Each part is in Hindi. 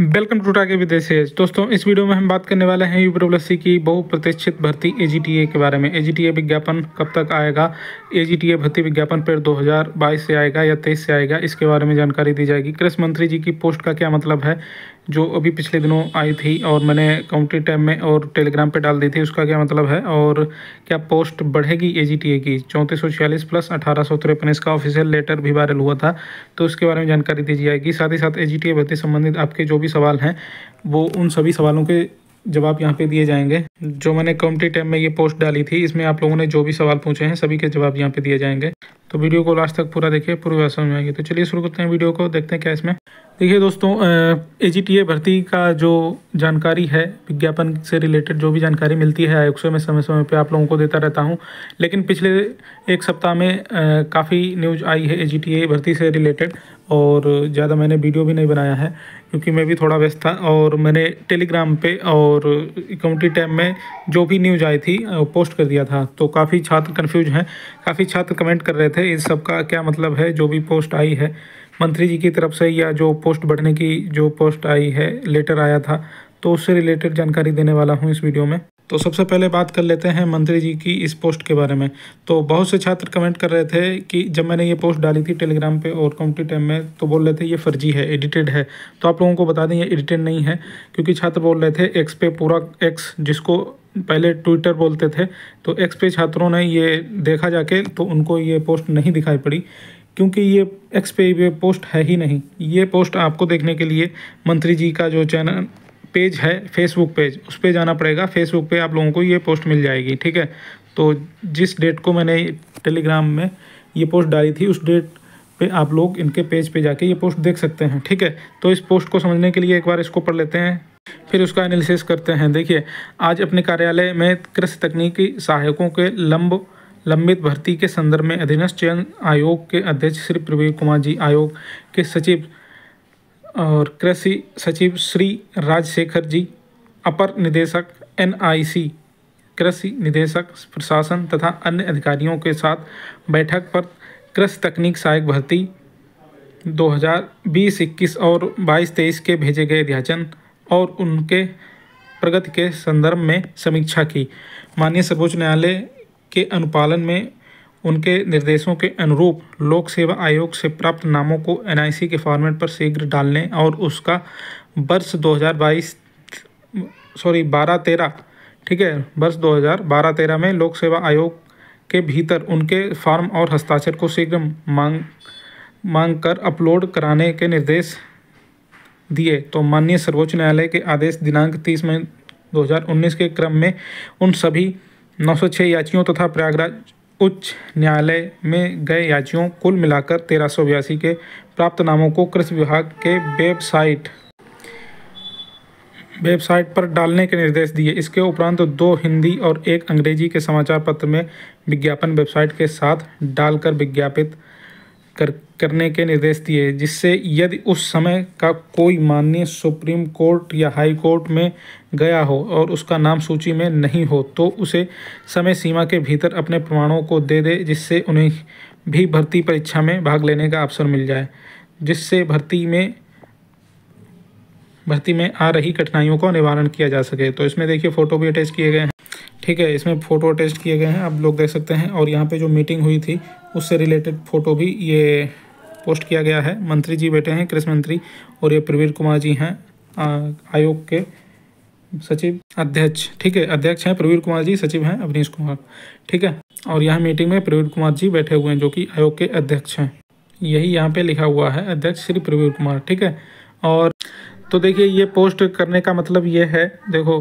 वेलकम टू टाके विदेश दोस्तों इस वीडियो में हम बात करने वाले हैं यू की बहुप्रतिष्ठित भर्ती ए के बारे में ए विज्ञापन कब तक आएगा ए भर्ती विज्ञापन पर 2022 से आएगा या 23 से आएगा इसके बारे में जानकारी दी जाएगी कृषि मंत्री जी की पोस्ट का क्या मतलब है जो अभी पिछले दिनों आई थी और मैंने काउंटी टाइम में और टेलीग्राम पे डाल दी थी उसका क्या मतलब है और क्या पोस्ट बढ़ेगी एजीटीए की चौंतीस सौ छियालीस प्लस अठारह सौ तिरपन इसका ऑफिशियल लेटर भी वायरल हुआ था तो उसके बारे में जानकारी दी जाएगी साथ ही साथ एजीटीए भर्ती संबंधित आपके जो भी सवाल हैं वो उन सभी सवालों के जवाब यहाँ पे दिए जाएंगे जो मैंने कम्टी टाइम में ये पोस्ट डाली थी इसमें आप लोगों ने जो भी सवाल पूछे हैं सभी के जवाब यहाँ पे दिए जाएंगे तो वीडियो को लास्ट तक पूरा देखिए पूरी बात समझ आएगी तो चलिए शुरू करते हैं वीडियो को देखते हैं क्या इसमें देखिए दोस्तों ए जी भर्ती का जो जानकारी है विज्ञापन से रिलेटेड जो भी जानकारी मिलती है आयोग से मैं समय समय पे आप लोगों को देता रहता हूँ लेकिन पिछले एक सप्ताह में काफ़ी न्यूज आई है ए भर्ती से रिलेटेड और ज़्यादा मैंने वीडियो भी नहीं बनाया है क्योंकि मैं भी थोड़ा व्यस्त था और मैंने टेलीग्राम पे और कम्युनिटी टैब में जो भी न्यूज आई थी पोस्ट कर दिया था तो काफ़ी छात्र कन्फ्यूज हैं काफ़ी छात्र कमेंट कर रहे थे थे इस सब का क्या मतलब है जो भी पोस्ट आई है मंत्री जी की तरफ से या जो पोस्ट बढ़ने की जो पोस्ट आई है लेटर आया था तो उससे रिलेटेड जानकारी देने वाला हूँ इस वीडियो में तो सबसे पहले बात कर लेते हैं मंत्री जी की इस पोस्ट के बारे में तो बहुत से छात्र कमेंट कर रहे थे कि जब मैंने ये पोस्ट डाली थी टेलीग्राम पे और कम्युनिटी टाइम में तो बोल रहे थे ये फर्जी है एडिटेड है तो आप लोगों को बता दें ये एडिटेड नहीं है क्योंकि छात्र बोल रहे थे एक्स पे पूरा एक्स जिसको पहले ट्विटर बोलते थे तो एक्स पे छात्रों ने ये देखा जाके तो उनको ये पोस्ट नहीं दिखाई पड़ी क्योंकि ये एक्स पे ये पोस्ट है ही नहीं ये पोस्ट आपको देखने के लिए मंत्री जी का जो चैनल पेज है फेसबुक पेज उस पर जाना पड़ेगा फेसबुक पे आप लोगों को ये पोस्ट मिल जाएगी ठीक है तो जिस डेट को मैंने टेलीग्राम में ये पोस्ट डाली थी उस डेट पे आप लोग इनके पेज पे जाके ये पोस्ट देख सकते हैं ठीक है तो इस पोस्ट को समझने के लिए एक बार इसको पढ़ लेते हैं फिर उसका एनालिसिस करते हैं देखिए आज अपने कार्यालय में कृषि तकनीकी सहायकों के लंब लंबित भर्ती के संदर्भ में अधीनस्थ चयन आयोग के अध्यक्ष श्री प्रवीण कुमार जी आयोग के सचिव और कृषि सचिव श्री राजशेखर जी अपर निदेशक एनआईसी कृषि निदेशक प्रशासन तथा अन्य अधिकारियों के साथ बैठक पर कृषि तकनीक सहायक भर्ती 2020-21 और 22-23 के भेजे गए अध्याचन और उनके प्रगति के संदर्भ में समीक्षा की माननीय सर्वोच्च न्यायालय के अनुपालन में उनके निर्देशों के अनुरूप लोक सेवा आयोग से प्राप्त नामों को एन के फॉर्मेट पर शीघ्र डालने और उसका वर्ष 2022 सॉरी बारह तेरह ठीक है वर्ष 2012-13 में लोक सेवा आयोग के भीतर उनके फॉर्म और हस्ताक्षर को शीघ्र मांग मांग कर अपलोड कराने के निर्देश दिए तो माननीय सर्वोच्च न्यायालय के आदेश दिनांक 30 मई 2019 के क्रम में उन सभी 906 याचियों तथा तो प्रयागराज उच्च न्यायालय में गए याचियों कुल मिलाकर तेरह सौ बयासी के प्राप्त नामों को कृषि विभाग के वेबसाइट वेबसाइट पर डालने के निर्देश दिए इसके उपरांत दो हिंदी और एक अंग्रेजी के समाचार पत्र में विज्ञापन वेबसाइट के साथ डालकर विज्ञापित कर करने के निर्देश दिए जिससे यदि उस समय का कोई माननीय सुप्रीम कोर्ट या हाई कोर्ट में गया हो और उसका नाम सूची में नहीं हो तो उसे समय सीमा के भीतर अपने प्रमाणों को दे दे जिससे उन्हें भी भर्ती परीक्षा में भाग लेने का अवसर मिल जाए जिससे भर्ती में भर्ती में आ रही कठिनाइयों का निवारण किया जा सके तो इसमें देखिए फ़ोटो भी अटैच किए गए हैं ठीक है इसमें फ़ोटो अटैच किए गए हैं आप लोग देख सकते हैं और यहाँ पे जो मीटिंग हुई थी उससे रिलेटेड फ़ोटो भी ये पोस्ट किया गया है मंत्री जी बैठे हैं कृषि मंत्री और ये प्रवीण कुमार जी हैं आयोग के सचिव अध्यक्ष ठीक है अध्यक्ष हैं प्रवीण कुमार जी सचिव हैं अवनीश कुमार ठीक है और यहाँ मीटिंग में प्रवीण कुमार जी बैठे हुए हैं जो कि आयोग के अध्यक्ष हैं यही यहाँ पे लिखा हुआ है अध्यक्ष श्री प्रवीण कुमार ठीक है और तो देखिए ये पोस्ट करने का मतलब ये है देखो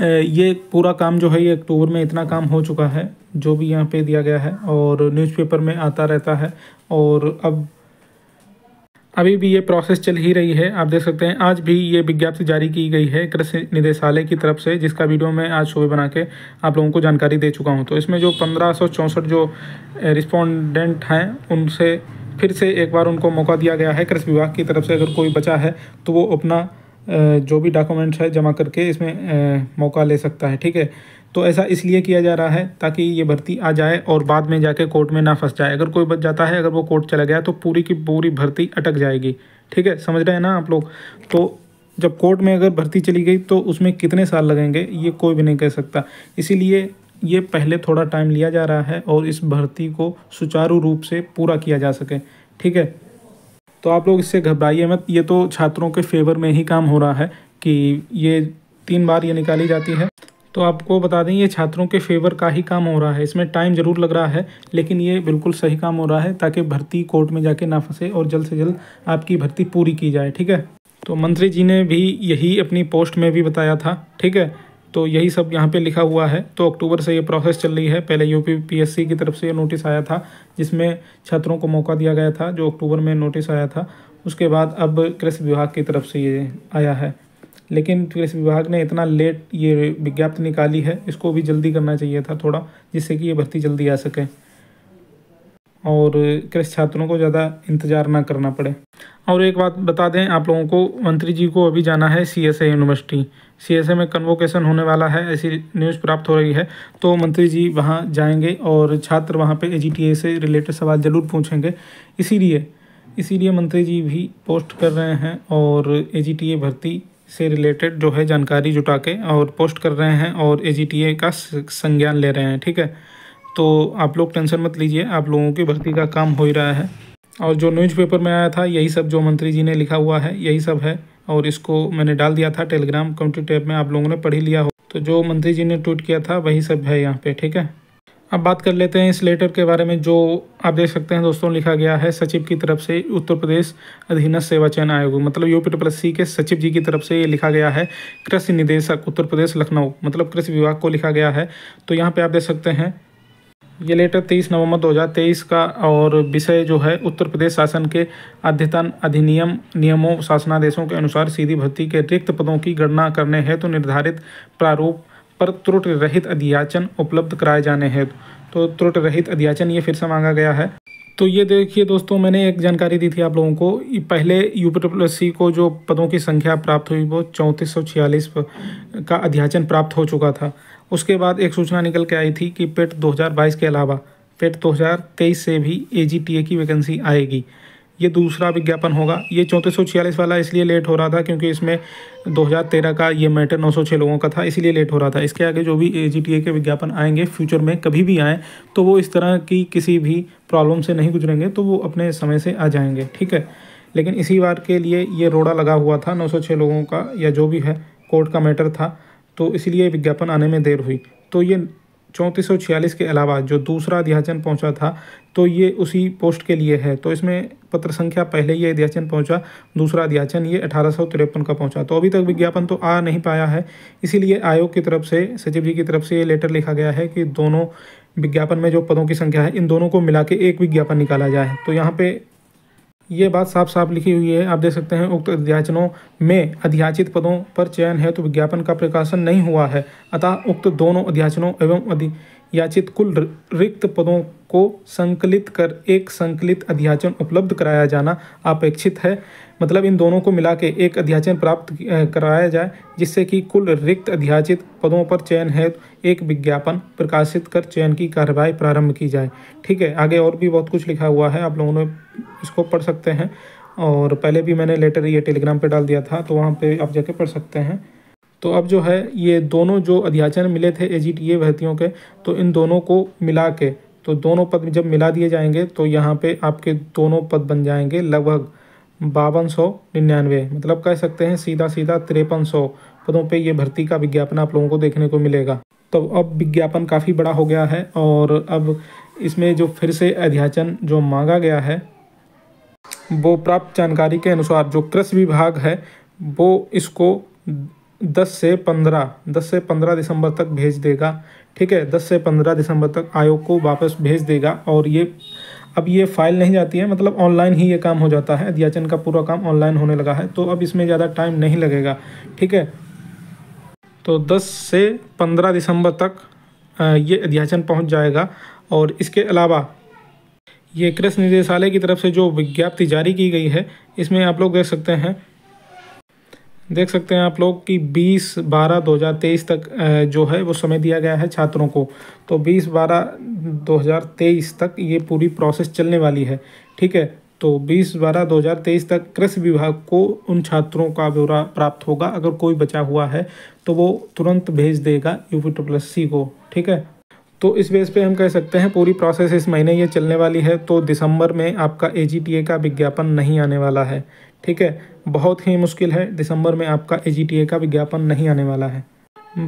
ये पूरा काम जो है ये अक्टूबर में इतना काम हो चुका है जो भी यहाँ पे दिया गया है और न्यूज़पेपर में आता रहता है और अब अभी भी ये प्रोसेस चल ही रही है आप देख सकते हैं आज भी ये विज्ञप्ति जारी की गई है कृषि निदेशालय की तरफ से जिसका वीडियो मैं आज सुबह बना के आप लोगों को जानकारी दे चुका हूँ तो इसमें जो पंद्रह जो रिस्पोंडेंट हैं उनसे फिर से एक बार उनको मौका दिया गया है कृषि विभाग की तरफ से अगर कोई बचा है तो वो अपना जो भी डॉक्यूमेंट्स है जमा करके इसमें मौका ले सकता है ठीक है तो ऐसा इसलिए किया जा रहा है ताकि ये भर्ती आ जाए और बाद में जाके कोर्ट में ना फंस जाए अगर कोई बच जाता है अगर वो कोर्ट चला गया तो पूरी की पूरी भर्ती अटक जाएगी ठीक है समझ रहे हैं ना आप लोग तो जब कोर्ट में अगर भर्ती चली गई तो उसमें कितने साल लगेंगे ये कोई भी नहीं कह सकता इसीलिए ये पहले थोड़ा टाइम लिया जा रहा है और इस भर्ती को सुचारू रूप से पूरा किया जा सके ठीक है तो आप लोग इससे घबराइए मत ये तो छात्रों के फेवर में ही काम हो रहा है कि ये तीन बार ये निकाली जाती है तो आपको बता दें ये छात्रों के फेवर का ही काम हो रहा है इसमें टाइम ज़रूर लग रहा है लेकिन ये बिल्कुल सही काम हो रहा है ताकि भर्ती कोर्ट में जाके ना फंसे और जल्द से जल्द आपकी भर्ती पूरी की जाए ठीक है तो मंत्री जी ने भी यही अपनी पोस्ट में भी बताया था ठीक है तो यही सब यहाँ पे लिखा हुआ है तो अक्टूबर से ये प्रोसेस चल रही है पहले यूपी पीएससी की तरफ से ये नोटिस आया था जिसमें छात्रों को मौका दिया गया था जो अक्टूबर में नोटिस आया था उसके बाद अब कृषि विभाग की तरफ से ये आया है लेकिन कृषि विभाग ने इतना लेट ये विज्ञप्ति निकाली है इसको भी जल्दी करना चाहिए था थोड़ा जिससे कि ये भर्ती जल्दी आ सके और कृषि छात्रों को ज़्यादा इंतज़ार ना करना पड़े और एक बात बता दें आप लोगों को मंत्री जी को अभी जाना है सी यूनिवर्सिटी सीएसए में कन्वोकेशन होने वाला है ऐसी न्यूज़ प्राप्त हो रही है तो मंत्री जी वहाँ जाएंगे और छात्र वहाँ पे एजीटीए से रिलेटेड सवाल ज़रूर पूछेंगे इसीलिए इसीलिए मंत्री जी भी पोस्ट कर रहे हैं और एजीटीए भर्ती से रिलेटेड जो है जानकारी जुटा के और पोस्ट कर रहे हैं और ए का संज्ञान ले रहे हैं ठीक है तो आप लोग टेंशन मत लीजिए आप लोगों की भर्ती का काम हो ही रहा है और जो न्यूज़पेपर में आया था यही सब जो मंत्री जी ने लिखा हुआ है यही सब है और इसको मैंने डाल दिया था टेलीग्राम कम्युनिटी टैब में आप लोगों ने पढ़ ही लिया हो तो जो मंत्री जी ने ट्वीट किया था वही सब है यहाँ पे ठीक है अब बात कर लेते हैं इस लेटर के बारे में जो आप देख सकते हैं दोस्तों लिखा गया है सचिव की तरफ से उत्तर प्रदेश अधीनस्थ सेवा चयन आयोग मतलब यू पी के सचिव जी की तरफ से ये लिखा गया है कृषि निदेशक उत्तर प्रदेश लखनऊ मतलब कृषि विभाग को लिखा गया है तो यहाँ पे आप देख सकते हैं ये लेटर 23 नवंबर 2023 का और विषय जो है उत्तर प्रदेश शासन के अध्यतन अधिनियम नियमों शासनादेशों के अनुसार सीधी भर्ती के रिक्त पदों की गणना करने हेतु तो निर्धारित प्रारूप पर त्रुट रहित अध्याचन उपलब्ध कराए जाने हेतु तो त्रुट रहित अध्याचन ये फिर से मांगा गया है तो ये देखिए दोस्तों मैंने एक जानकारी दी थी आप लोगों को पहले यू पी को जो पदों की संख्या प्राप्त हुई वो चौंतीस का अध्याचन प्राप्त हो चुका था उसके बाद एक सूचना निकल के आई थी कि पेट 2022 के अलावा पेट 2023 से भी ए की वैकेंसी आएगी ये दूसरा विज्ञापन होगा ये चौंतीस सौ छियालीस वाला इसलिए लेट हो रहा था क्योंकि इसमें 2013 का ये मैटर 906 लोगों का था इसीलिए लेट हो रहा था इसके आगे जो भी ए के विज्ञापन आएंगे फ्यूचर में कभी भी आएँ तो वो इस तरह की किसी भी प्रॉब्लम से नहीं गुजरेंगे तो वो अपने समय से आ जाएंगे ठीक है लेकिन इसी बार के लिए ये रोड़ा लगा हुआ था नौ लोगों का या जो भी है कोर्ट का मैटर था तो इसलिए विज्ञापन आने में देर हुई तो ये चौंतीस के अलावा जो दूसरा अध्याचन पहुंचा था तो ये उसी पोस्ट के लिए है तो इसमें पत्र संख्या पहले ही अध्याचन पहुंचा दूसरा अध्याचन ये अठारह का पहुंचा तो अभी तक विज्ञापन तो आ नहीं पाया है इसीलिए आयोग की तरफ से सचिव जी की तरफ से ये लेटर लिखा गया है कि दोनों विज्ञापन में जो पदों की संख्या है इन दोनों को मिला के एक विज्ञापन निकाला जाए तो यहाँ पर ये बात साफ साफ लिखी हुई है आप देख सकते हैं उक्त अध्याचनों में अध्याचित पदों पर चयन है तो विज्ञापन का प्रकाशन नहीं हुआ है अतः उक्त दोनों अध्याचनों एवं अधियाचित कुल रिक्त पदों को संकलित कर एक संकलित अध्याचन उपलब्ध कराया जाना अपेक्षित है मतलब इन दोनों को मिला के एक अध्याचन प्राप्त कराया जाए जिससे कि कुल रिक्त अध्याचित पदों पर चयन है एक विज्ञापन प्रकाशित कर चयन की कार्रवाई प्रारंभ की जाए ठीक है आगे और भी बहुत कुछ लिखा हुआ है आप लोगों ने इसको पढ़ सकते हैं और पहले भी मैंने लेटर ये टेलीग्राम पर डाल दिया था तो वहाँ पर आप जाके पढ़ सकते हैं तो अब जो है ये दोनों जो अध्याचन मिले थे एजीटीए भर्तियों के तो इन दोनों को मिला के तो दोनों पद जब मिला दिए जाएंगे तो यहाँ पे आपके दोनों पद बन जाएंगे लगभग बावन सौ निन्यानवे मतलब कह सकते हैं सीधा सीधा तिरपन सौ पदों पे ये भर्ती का विज्ञापन आप लोगों को देखने को मिलेगा तो अब विज्ञापन काफ़ी बड़ा हो गया है और अब इसमें जो फिर से अध्याचन जो मांगा गया है वो प्राप्त जानकारी के अनुसार जो कृषि विभाग है वो इसको दस से पंद्रह दस से पंद्रह दिसंबर तक भेज देगा ठीक है दस से पंद्रह दिसंबर तक आयोग को वापस भेज देगा और ये अब ये फाइल नहीं जाती है मतलब ऑनलाइन ही ये काम हो जाता है अध्याचन का पूरा काम ऑनलाइन होने लगा है तो अब इसमें ज़्यादा टाइम नहीं लगेगा ठीक है तो 10 से 15 दिसंबर तक ये अध्याचन पहुंच जाएगा और इसके अलावा ये कृषि निदेशालय की तरफ से जो विज्ञप्ति जारी की गई है इसमें आप लोग देख सकते हैं देख सकते हैं आप लोग कि 20 बारह 2023 तक जो है वो समय दिया गया है छात्रों को तो 20 बारह 2023 तक ये पूरी प्रोसेस चलने वाली है ठीक है तो 20 बारह 2023 तक कृषि विभाग को उन छात्रों का ब्यौरा प्राप्त होगा अगर कोई बचा हुआ है तो वो तुरंत भेज देगा यू पी को ठीक है तो इस बेस पे हम कह सकते हैं पूरी प्रोसेस इस महीने ये चलने वाली है तो दिसंबर में आपका ए का विज्ञापन नहीं आने वाला है ठीक है बहुत ही मुश्किल है दिसंबर में आपका ए का विज्ञापन नहीं आने वाला है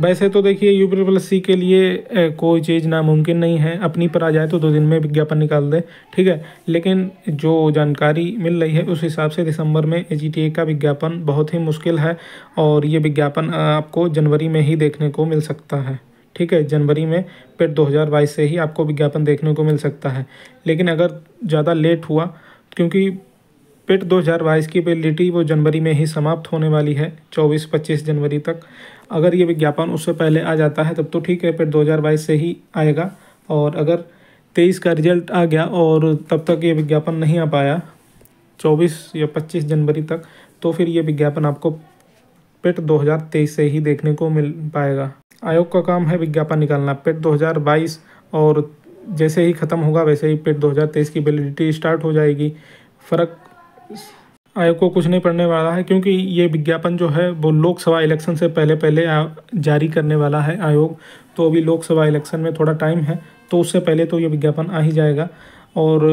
वैसे तो देखिए यू प्लस सी के लिए कोई चीज़ नामुमकिन नहीं है अपनी पर आ जाए तो दो दिन में विज्ञापन निकाल दे ठीक है लेकिन जो जानकारी मिल रही है उस हिसाब से दिसंबर में ए का विज्ञापन बहुत ही मुश्किल है और ये विज्ञापन आपको जनवरी में ही देखने को मिल सकता है ठीक है जनवरी में फिर 2022 से ही आपको विज्ञापन देखने को मिल सकता है लेकिन अगर ज़्यादा लेट हुआ क्योंकि पिट 2022 की वेलिडिटी वो जनवरी में ही समाप्त होने वाली है 24-25 जनवरी तक अगर ये विज्ञापन उससे पहले आ जाता है तब तो ठीक है पिट 2022 से ही आएगा और अगर 23 का रिजल्ट आ गया और तब तक ये विज्ञापन नहीं आ पाया 24 या 25 जनवरी तक तो फिर ये विज्ञापन आपको पिट 2023 से ही देखने को मिल पाएगा आयोग का काम है विज्ञापन निकालना पेट 2022 और जैसे ही ख़त्म होगा वैसे ही पेट 2023 की वैलिडिटी स्टार्ट हो जाएगी फ़र्क आयोग को कुछ नहीं पड़ने वाला है क्योंकि ये विज्ञापन जो है वो लोकसभा इलेक्शन से पहले पहले जारी करने वाला है आयोग तो अभी लोकसभा इलेक्शन में थोड़ा टाइम है तो उससे पहले तो ये विज्ञापन आ ही जाएगा और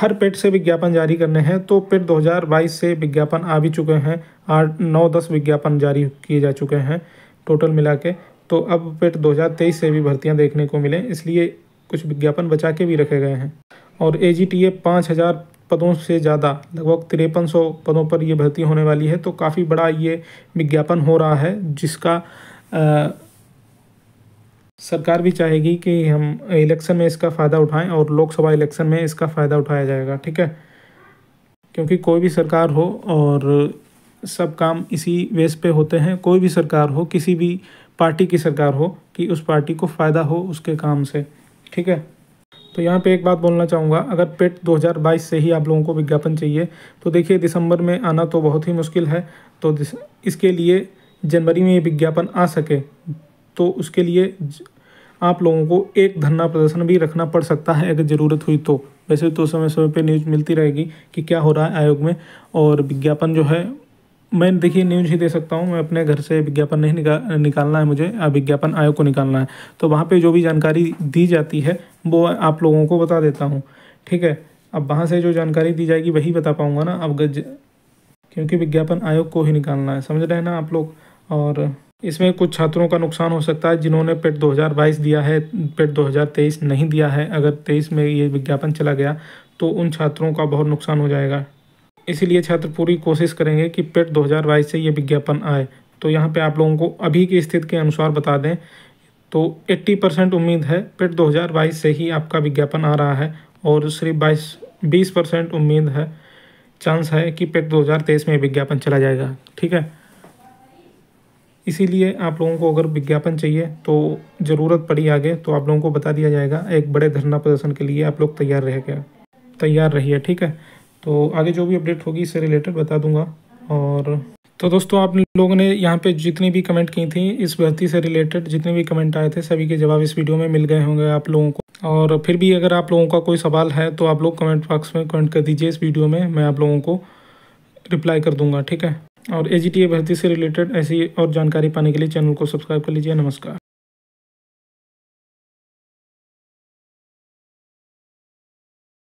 हर पेट से विज्ञापन जारी करने हैं तो पेट 2022 से विज्ञापन आ भी चुके हैं आठ नौ दस विज्ञापन जारी किए जा चुके हैं टोटल मिला के तो अब पेट 2023 से भी भर्तियां देखने को मिलें इसलिए कुछ विज्ञापन बचा के भी रखे गए हैं और ए जी टी ए पाँच हज़ार पदों से ज़्यादा लगभग तिरपन सौ पदों पर ये भर्ती होने वाली है तो काफ़ी बड़ा ये विज्ञापन हो रहा है जिसका आ, सरकार भी चाहेगी कि हम इलेक्शन में इसका फ़ायदा उठाएं और लोकसभा इलेक्शन में इसका फ़ायदा उठाया जाएगा ठीक है क्योंकि कोई भी सरकार हो और सब काम इसी वेस पे होते हैं कोई भी सरकार हो किसी भी पार्टी की सरकार हो कि उस पार्टी को फ़ायदा हो उसके काम से ठीक है तो यहाँ पे एक बात बोलना चाहूँगा अगर पेट 2022 से ही आप लोगों को विज्ञापन चाहिए तो देखिए दिसंबर में आना तो बहुत ही मुश्किल है तो इसके लिए जनवरी में ये विज्ञापन आ सके तो उसके लिए आप लोगों को एक धरना प्रदर्शन भी रखना पड़ सकता है अगर ज़रूरत हुई तो वैसे तो समय समय पर न्यूज़ मिलती रहेगी कि क्या हो रहा है आयोग में और विज्ञापन जो है मैं देखिए न्यूज ही दे सकता हूँ मैं अपने घर से विज्ञापन नहीं निका निकालना है मुझे विज्ञापन आयोग को निकालना है तो वहाँ पे जो भी जानकारी दी जाती है वो आप लोगों को बता देता हूँ ठीक है अब वहाँ से जो जानकारी दी जाएगी वही बता पाऊँगा ना अब गज क्योंकि विज्ञापन आयोग को ही निकालना है समझ रहे हैं ना आप लोग और इसमें कुछ छात्रों का नुकसान हो सकता है जिन्होंने पेट 2022 दिया है पेट 2023 नहीं दिया है अगर 23 में ये विज्ञापन चला गया तो उन छात्रों का बहुत नुकसान हो जाएगा इसलिए छात्र पूरी कोशिश करेंगे कि पेट 2022 से ये विज्ञापन आए तो यहाँ पे आप लोगों को अभी की स्थिति के अनुसार बता दें तो 80 परसेंट उम्मीद है पेट 2022 से ही आपका विज्ञापन आ रहा है और सिर्फ बाईस बीस परसेंट उम्मीद है चांस है कि पेट 2023 में विज्ञापन चला जाएगा ठीक है इसीलिए आप लोगों को अगर विज्ञापन चाहिए तो ज़रूरत पड़ी आगे तो आप लोगों को बता दिया जाएगा एक बड़े धरना प्रदर्शन के लिए आप लोग तैयार रह गया तैयार रहिए ठीक है तो आगे जो भी अपडेट होगी इससे रिलेटेड बता दूंगा और तो दोस्तों आप लोगों ने यहाँ पे जितनी भी कमेंट की थी इस भर्ती से रिलेटेड जितने भी कमेंट आए थे सभी के जवाब इस वीडियो में मिल गए होंगे आप लोगों को और फिर भी अगर आप लोगों का कोई सवाल है तो आप लोग कमेंट बॉक्स में कमेंट कर दीजिए इस वीडियो में मैं आप लोगों को रिप्लाई कर दूंगा ठीक है और ए भर्ती से रिलेटेड ऐसी और जानकारी पाने के लिए चैनल को सब्सक्राइब कर लीजिए नमस्कार